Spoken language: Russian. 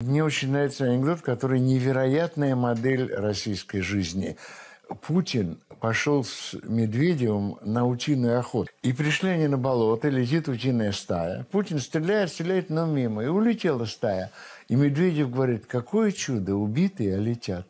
Мне очень нравится анекдот, который невероятная модель российской жизни. Путин пошел с Медведевым на утиную охоту. И пришли они на болото, летит утиная стая. Путин стреляет, стреляет, но мимо. И улетела стая. И Медведев говорит, какое чудо, убитые, а летят.